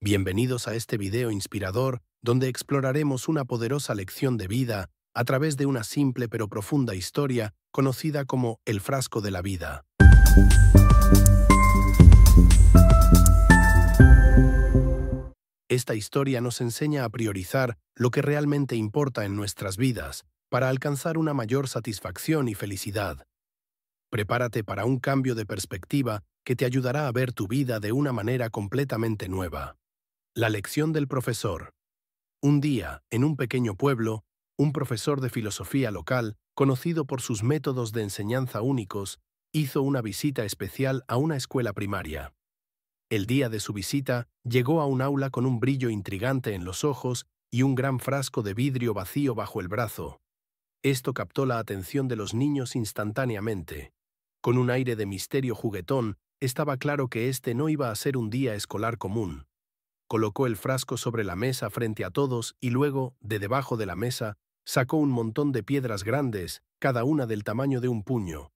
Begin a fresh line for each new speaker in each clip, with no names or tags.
Bienvenidos a este video inspirador donde exploraremos una poderosa lección de vida a través de una simple pero profunda historia conocida como el frasco de la vida. Esta historia nos enseña a priorizar lo que realmente importa en nuestras vidas para alcanzar una mayor satisfacción y felicidad. Prepárate para un cambio de perspectiva que te ayudará a ver tu vida de una manera completamente nueva. La lección del profesor. Un día, en un pequeño pueblo, un profesor de filosofía local, conocido por sus métodos de enseñanza únicos, hizo una visita especial a una escuela primaria. El día de su visita, llegó a un aula con un brillo intrigante en los ojos y un gran frasco de vidrio vacío bajo el brazo. Esto captó la atención de los niños instantáneamente. Con un aire de misterio juguetón, estaba claro que este no iba a ser un día escolar común colocó el frasco sobre la mesa frente a todos y luego, de debajo de la mesa, sacó un montón de piedras grandes, cada una del tamaño de un puño.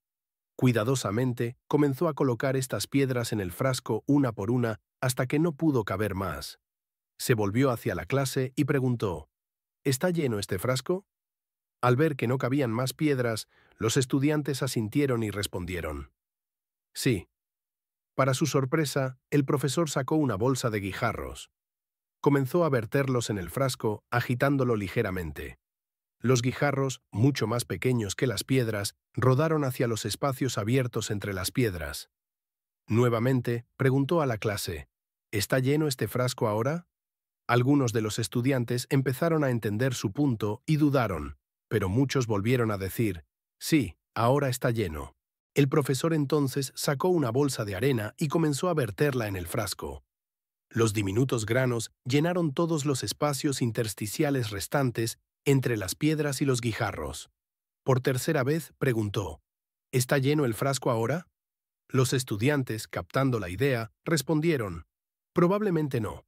Cuidadosamente, comenzó a colocar estas piedras en el frasco una por una hasta que no pudo caber más. Se volvió hacia la clase y preguntó, ¿Está lleno este frasco? Al ver que no cabían más piedras, los estudiantes asintieron y respondieron, Sí, para su sorpresa, el profesor sacó una bolsa de guijarros. Comenzó a verterlos en el frasco, agitándolo ligeramente. Los guijarros, mucho más pequeños que las piedras, rodaron hacia los espacios abiertos entre las piedras. Nuevamente, preguntó a la clase, ¿Está lleno este frasco ahora? Algunos de los estudiantes empezaron a entender su punto y dudaron, pero muchos volvieron a decir, sí, ahora está lleno. El profesor entonces sacó una bolsa de arena y comenzó a verterla en el frasco. Los diminutos granos llenaron todos los espacios intersticiales restantes entre las piedras y los guijarros. Por tercera vez preguntó, ¿Está lleno el frasco ahora? Los estudiantes, captando la idea, respondieron, probablemente no.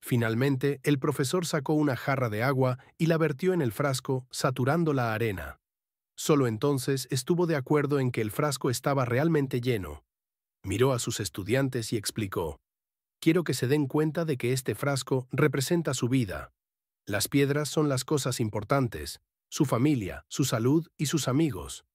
Finalmente, el profesor sacó una jarra de agua y la vertió en el frasco, saturando la arena. Solo entonces estuvo de acuerdo en que el frasco estaba realmente lleno. Miró a sus estudiantes y explicó, Quiero que se den cuenta de que este frasco representa su vida. Las piedras son las cosas importantes, su familia, su salud y sus amigos.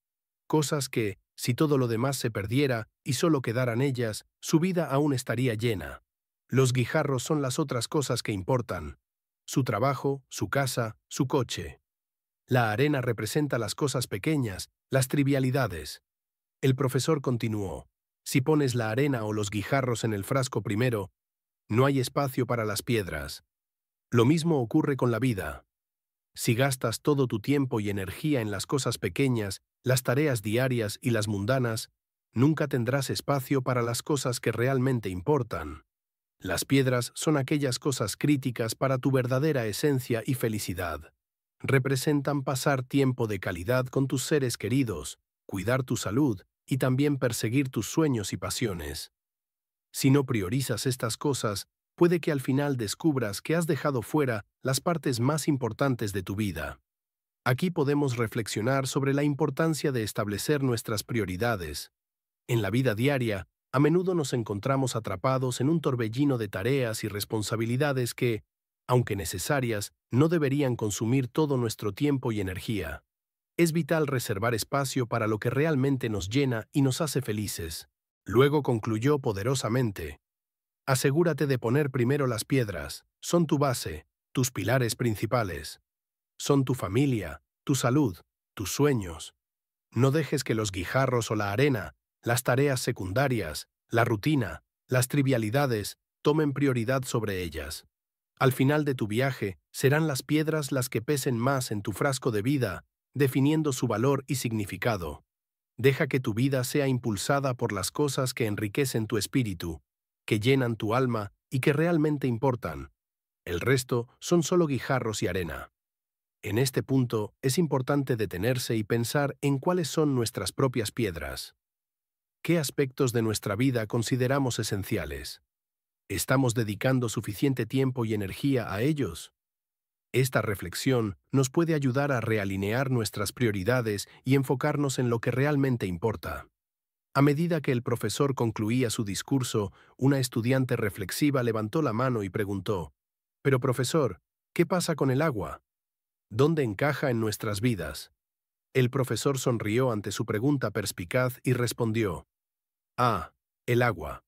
Cosas que, si todo lo demás se perdiera y solo quedaran ellas, su vida aún estaría llena. Los guijarros son las otras cosas que importan. Su trabajo, su casa, su coche. La arena representa las cosas pequeñas, las trivialidades. El profesor continuó. Si pones la arena o los guijarros en el frasco primero, no hay espacio para las piedras. Lo mismo ocurre con la vida. Si gastas todo tu tiempo y energía en las cosas pequeñas, las tareas diarias y las mundanas, nunca tendrás espacio para las cosas que realmente importan. Las piedras son aquellas cosas críticas para tu verdadera esencia y felicidad representan pasar tiempo de calidad con tus seres queridos, cuidar tu salud y también perseguir tus sueños y pasiones. Si no priorizas estas cosas, puede que al final descubras que has dejado fuera las partes más importantes de tu vida. Aquí podemos reflexionar sobre la importancia de establecer nuestras prioridades. En la vida diaria, a menudo nos encontramos atrapados en un torbellino de tareas y responsabilidades que, aunque necesarias, no deberían consumir todo nuestro tiempo y energía. Es vital reservar espacio para lo que realmente nos llena y nos hace felices. Luego concluyó poderosamente. Asegúrate de poner primero las piedras, son tu base, tus pilares principales. Son tu familia, tu salud, tus sueños. No dejes que los guijarros o la arena, las tareas secundarias, la rutina, las trivialidades, tomen prioridad sobre ellas. Al final de tu viaje, serán las piedras las que pesen más en tu frasco de vida, definiendo su valor y significado. Deja que tu vida sea impulsada por las cosas que enriquecen tu espíritu, que llenan tu alma y que realmente importan. El resto son solo guijarros y arena. En este punto es importante detenerse y pensar en cuáles son nuestras propias piedras. ¿Qué aspectos de nuestra vida consideramos esenciales? ¿Estamos dedicando suficiente tiempo y energía a ellos? Esta reflexión nos puede ayudar a realinear nuestras prioridades y enfocarnos en lo que realmente importa. A medida que el profesor concluía su discurso, una estudiante reflexiva levantó la mano y preguntó, Pero profesor, ¿qué pasa con el agua? ¿Dónde encaja en nuestras vidas? El profesor sonrió ante su pregunta perspicaz y respondió, Ah, el agua.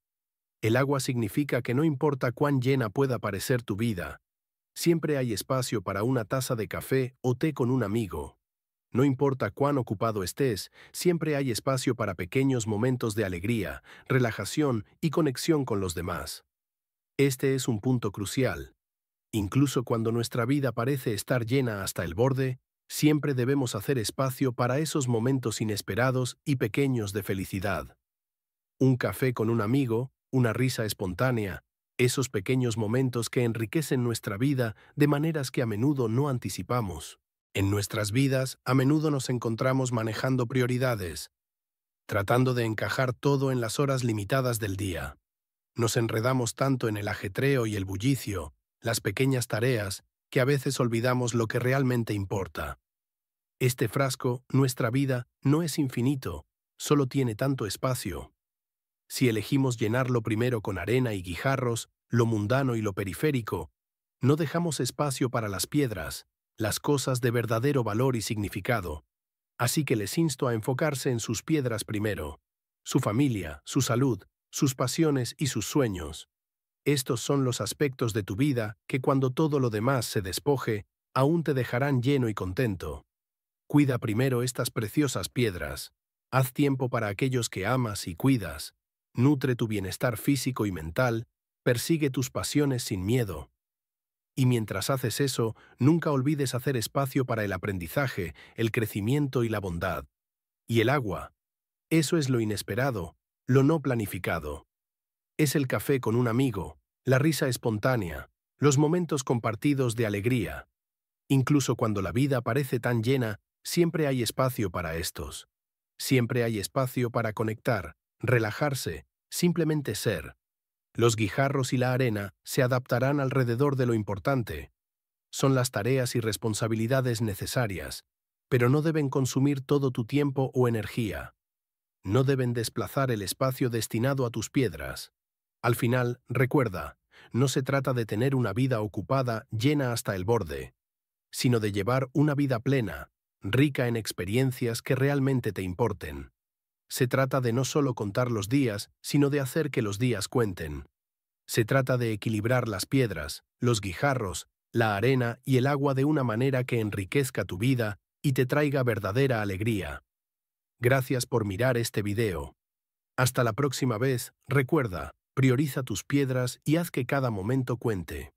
El agua significa que no importa cuán llena pueda parecer tu vida, siempre hay espacio para una taza de café o té con un amigo. No importa cuán ocupado estés, siempre hay espacio para pequeños momentos de alegría, relajación y conexión con los demás. Este es un punto crucial. Incluso cuando nuestra vida parece estar llena hasta el borde, siempre debemos hacer espacio para esos momentos inesperados y pequeños de felicidad. Un café con un amigo, una risa espontánea, esos pequeños momentos que enriquecen nuestra vida de maneras que a menudo no anticipamos. En nuestras vidas a menudo nos encontramos manejando prioridades, tratando de encajar todo en las horas limitadas del día. Nos enredamos tanto en el ajetreo y el bullicio, las pequeñas tareas, que a veces olvidamos lo que realmente importa. Este frasco, nuestra vida, no es infinito, solo tiene tanto espacio si elegimos llenarlo primero con arena y guijarros, lo mundano y lo periférico, no dejamos espacio para las piedras, las cosas de verdadero valor y significado. Así que les insto a enfocarse en sus piedras primero, su familia, su salud, sus pasiones y sus sueños. Estos son los aspectos de tu vida que cuando todo lo demás se despoje, aún te dejarán lleno y contento. Cuida primero estas preciosas piedras. Haz tiempo para aquellos que amas y cuidas nutre tu bienestar físico y mental, persigue tus pasiones sin miedo. Y mientras haces eso, nunca olvides hacer espacio para el aprendizaje, el crecimiento y la bondad. Y el agua. Eso es lo inesperado, lo no planificado. Es el café con un amigo, la risa espontánea, los momentos compartidos de alegría. Incluso cuando la vida parece tan llena, siempre hay espacio para estos. Siempre hay espacio para conectar, relajarse simplemente ser. Los guijarros y la arena se adaptarán alrededor de lo importante. Son las tareas y responsabilidades necesarias, pero no deben consumir todo tu tiempo o energía. No deben desplazar el espacio destinado a tus piedras. Al final, recuerda, no se trata de tener una vida ocupada llena hasta el borde, sino de llevar una vida plena, rica en experiencias que realmente te importen. Se trata de no solo contar los días, sino de hacer que los días cuenten. Se trata de equilibrar las piedras, los guijarros, la arena y el agua de una manera que enriquezca tu vida y te traiga verdadera alegría. Gracias por mirar este video. Hasta la próxima vez, recuerda, prioriza tus piedras y haz que cada momento cuente.